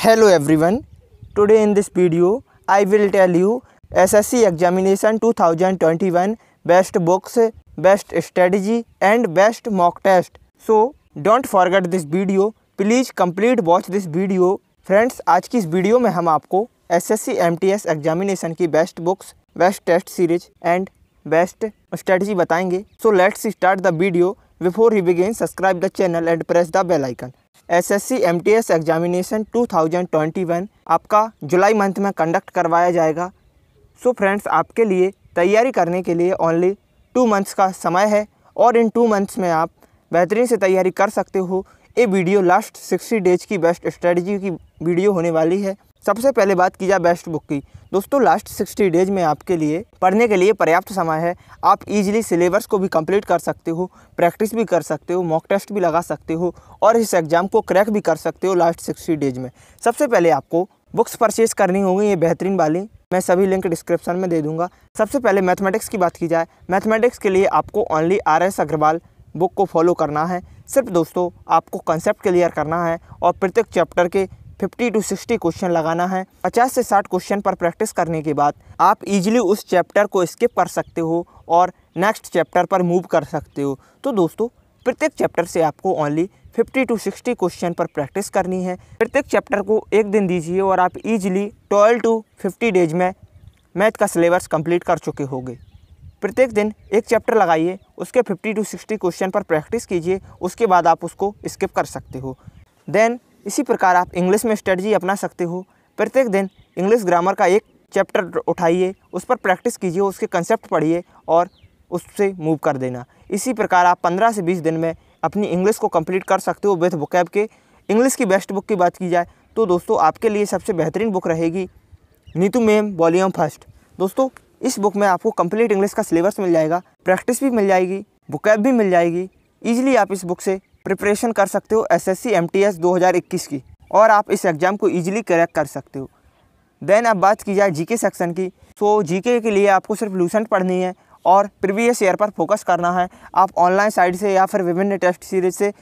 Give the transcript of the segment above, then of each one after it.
hello everyone today in this video I will tell you SSC examination 2021 best books best strategy and best mock test so don't forget this video please complete watch this video friends आज की इस वीडियो में हम आपको SSC MTS examination की best books best test series and best strategy बताएंगे so let's start the video before he begin subscribe the channel and press the bell icon SSC MTS examination 2021 आपका जुलाई मंथ में conduct करवाया जाएगा सो so friends आपके लिए तैयारी करने के लिए ओनली टू मंथ्स का समय है और इन टू मंथ्स में आप बेहतरीन से तैयारी कर सकते हो ये वीडियो लास्ट सिक्सटी डेज की बेस्ट स्ट्रेटजी की वीडियो होने वाली है सबसे पहले बात की जाए बेस्ट बुक की दोस्तों लास्ट सिक्सटी डेज में आपके लिए पढ़ने के लिए पर्याप्त समय है आप इजीली सिलेबस को भी कंप्लीट कर सकते हो प्रैक्टिस भी कर सकते हो मॉक टेस्ट भी लगा सकते हो और इस एग्ज़ाम को क्रैक भी कर सकते हो लास्ट सिक्सटी डेज में सबसे पहले आपको बुक्स परचेज करनी होगी ये बेहतरीन वाली मैं सभी लिंक डिस्क्रिप्शन में दे दूंगा सबसे पहले मैथमेटिक्स की बात की जाए मैथमेटिक्स के लिए आपको only R S Aggarwal book को फॉलो करना है सिर्फ दोस्तों आपको कंसेप्ट क्लियर करना है और प्रत्येक चैप्टर के फिफ्टी टू सिक्सटी क्वेश्चन लगाना है पचास से साठ क्वेश्चन पर प्रैक्टिस करने के बाद आप इजीली उस चैप्टर को स्किप कर सकते हो और नेक्स्ट चैप्टर पर मूव कर सकते हो तो दोस्तों प्रत्येक चैप्टर से आपको ओनली 50 टू 60 क्वेश्चन पर प्रैक्टिस करनी है प्रत्येक चैप्टर को एक दिन दीजिए और आप इजीली 12 टू 50 डेज में मैथ का सिलेबस कंप्लीट कर चुके होंगे प्रत्येक दिन एक चैप्टर लगाइए उसके 50 टू 60 क्वेश्चन पर प्रैक्टिस कीजिए उसके बाद आप उसको स्किप कर सकते हो देन इसी प्रकार आप इंग्लिश में स्ट्रेटजी अपना सकते हो प्रत्येक दिन इंग्लिश ग्रामर का एक चैप्टर उठाइए उस पर प्रैक्टिस कीजिए उसके कंसेप्ट पढ़िए और उससे मूव कर देना इसी प्रकार आप पंद्रह से बीस दिन में अपनी इंग्लिश को कंप्लीट कर सकते हो विथ बुकैब के इंग्लिश की बेस्ट बुक की बात की जाए तो दोस्तों आपके लिए सबसे बेहतरीन बुक रहेगी नीतू मेम वॉल्यूम फर्स्ट दोस्तों इस बुक में आपको कंप्लीट इंग्लिश का सिलेबस मिल जाएगा प्रैक्टिस भी मिल जाएगी बुकैब भी मिल जाएगी ईजिली आप इस बुक से प्रिपरेशन कर सकते हो एसएससी एमटीएस 2021 की और आप इस एग्ज़ाम को ईजिली क्रैक कर सकते हो देन अब बात की जाए जीके सेक्शन की सो जीके के लिए आपको सिर्फ लूसेंट पढ़नी है और प्रीवियस ईयर पर फोकस करना है आप ऑनलाइन साइड से या फिर विभिन्न टेस्ट सीरीज से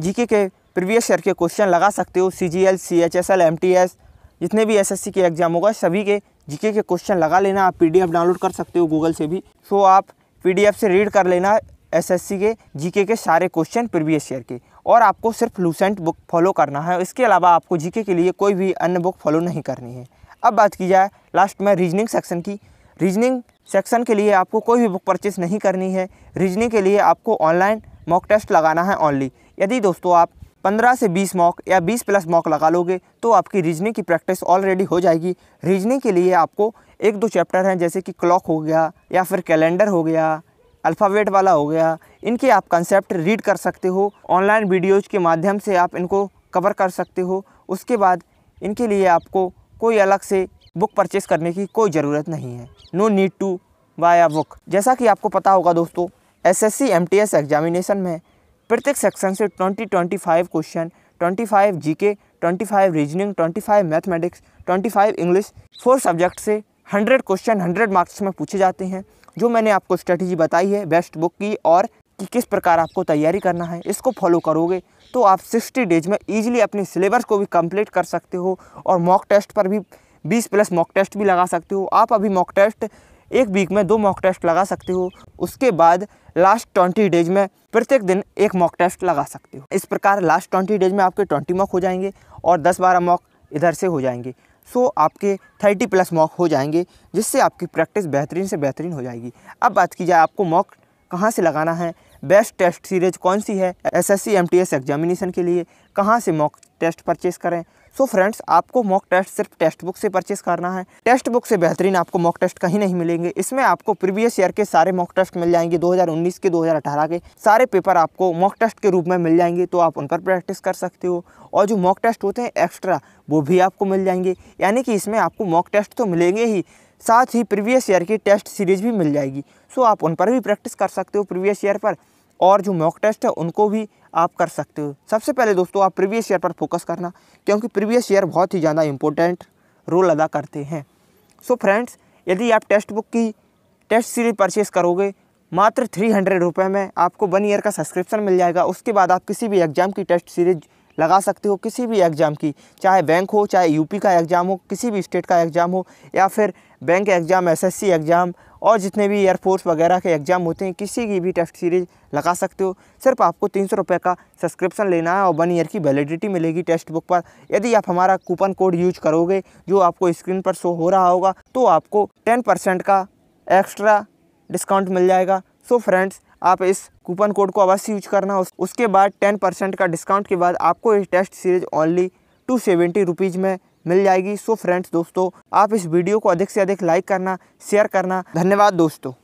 जीके के प्रीवियस ईयर के क्वेश्चन लगा सकते हो C G L C H S L M T S जितने भी एस एस सी के एग्जाम होगा सभी के जीके के क्वेश्चन लगा लेना आप पी डी एफ डाउनलोड कर सकते हो गूगल से भी सो आप पी डी एफ से रीड कर लेना एसएससी के जीके के सारे क्वेश्चन प्रीवियस ईयर के और आपको सिर्फ लूसेंट बुक फॉलो करना है इसके अलावा आपको जीके के लिए कोई भी अन्य बुक फॉलो नहीं करनी है अब बात की जाए लास्ट में रीजनिंग सेक्शन की रीजनिंग सेक्शन के लिए आपको कोई भी बुक परचेस नहीं करनी है रीजनिंग के लिए आपको ऑनलाइन मॉक टेस्ट लगाना है ऑनली यदि दोस्तों आप 15 से 20 मॉक या 20 प्लस मॉक लगा लोगे तो आपकी रीजनिंग की प्रैक्टिस ऑलरेडी हो जाएगी रीजनिंग के लिए आपको एक दो चैप्टर हैं जैसे कि क्लॉक हो गया या फिर कैलेंडर हो गया अल्फ़ावेट वाला हो गया इनके आप कंसेप्ट रीड कर सकते हो ऑनलाइन वीडियोज़ के माध्यम से आप इनको कवर कर सकते हो उसके बाद इनके लिए आपको कोई अलग से बुक परचेस करने की कोई ज़रूरत नहीं है no need to buy a book जैसा कि आपको पता होगा दोस्तों एसएससी एमटीएस एग्जामिनेशन में प्रत्येक सेक्शन से 20 25 question 25 GK 25 reasoning 25 mathematics 25 English four subject से 100 क्वेश्चन 100 मार्क्स में पूछे जाते हैं जो मैंने आपको स्ट्रेटजी बताई है बेस्ट बुक की और कि किस प्रकार आपको तैयारी करना है इसको फॉलो करोगे तो आप 60 डेज में ईजिली अपने सिलेबस को भी कंप्लीट कर सकते हो और मॉक टेस्ट पर भी 20 प्लस मॉक टेस्ट भी लगा सकते हो आप अभी मॉक टेस्ट एक वीक में दो मॉक टेस्ट लगा सकते हो उसके बाद लास्ट ट्वेंटी डेज में प्रत्येक दिन एक मॉक टेस्ट लगा सकते हो इस प्रकार लास्ट ट्वेंटी डेज में आपके ट्वेंटी मॉक हो जाएंगे और दस बारह मॉक इधर से हो जाएंगे सो आपके थर्टी प्लस मॉक हो जाएंगे जिससे आपकी प्रैक्टिस बेहतरीन से बेहतरीन हो जाएगी अब बात की जाए आपको मॉक कहाँ से लगाना है बेस्ट टेस्ट सीरीज कौन सी है एस एस एग्जामिनेशन के लिए कहाँ से मॉक टेस्ट परचेस करें सो so फ्रेंड्स आपको मॉक टेस्ट सिर्फ टेस्ट बुक से परचेस करना है टेस्ट बुक से बेहतरीन आपको मॉक टेस्ट कहीं नहीं मिलेंगे इसमें आपको प्रीवियस ईयर के सारे मॉक टेस्ट मिल जाएंगे 2019 के 2018 के सारे पेपर आपको मॉक टेस्ट के रूप में मिल जाएंगे तो आप उन पर प्रैक्टिस कर सकते हो और जो मॉक टेस्ट होते हैं एक्स्ट्रा वो भी आपको मिल जाएंगे यानी कि इसमें आपको मॉक टेस्ट तो मिलेंगे ही साथ ही प्रीवियस ईयर की टेस्ट सीरीज भी मिल जाएगी सो आप उन पर भी प्रैक्टिस कर सकते हो प्रीवियस ईयर पर और जो मॉक टेस्ट है उनको भी आप कर सकते हो सबसे पहले दोस्तों आप प्रीवियस ईयर पर फोकस करना क्योंकि प्रीवियस ईयर बहुत ही ज़्यादा इंपॉर्टेंट रोल अदा करते हैं सो so फ्रेंड्स यदि आप टेक्स्ट बुक की टेस्ट सीरीज परचेस करोगे मात्र थ्री हंड्रेड रुपये में आपको वन ईयर का सब्सक्रिप्शन मिल जाएगा उसके बाद आप किसी भी एग्ज़ाम की टेस्ट सीरीज लगा सकते हो किसी भी एग्ज़ाम की चाहे बैंक हो चाहे यूपी का एग्ज़ाम हो किसी भी स्टेट का एग्ज़ाम हो या फिर बैंक एग्ज़ाम एसएससी एग्ज़ाम और जितने भी एयरफोर्स वगैरह के एग्ज़ाम होते हैं किसी की भी टेस्ट सीरीज़ लगा सकते हो सिर्फ आपको तीन सौ रुपये का सब्सक्रिप्शन लेना है और वन ईयर की वैलिडिटी मिलेगी टेक्स्ट बुक पर यदि आप हमारा कूपन कोड यूज करोगे जो आपको स्क्रीन पर शो हो रहा होगा तो आपको टेन परसेंट का एक्स्ट्रा डिस्काउंट मिल जाएगा सो फ्रेंड्स आप इस कूपन कोड को अवश्य यूज करना उसके बाद टेन परसेंट का डिस्काउंट के बाद आपको इस test series only two seventy rupees में मिल जाएगी सो फ्रेंड्स दोस्तों आप इस वीडियो को अधिक से अधिक लाइक करना शेयर करना धन्यवाद दोस्तों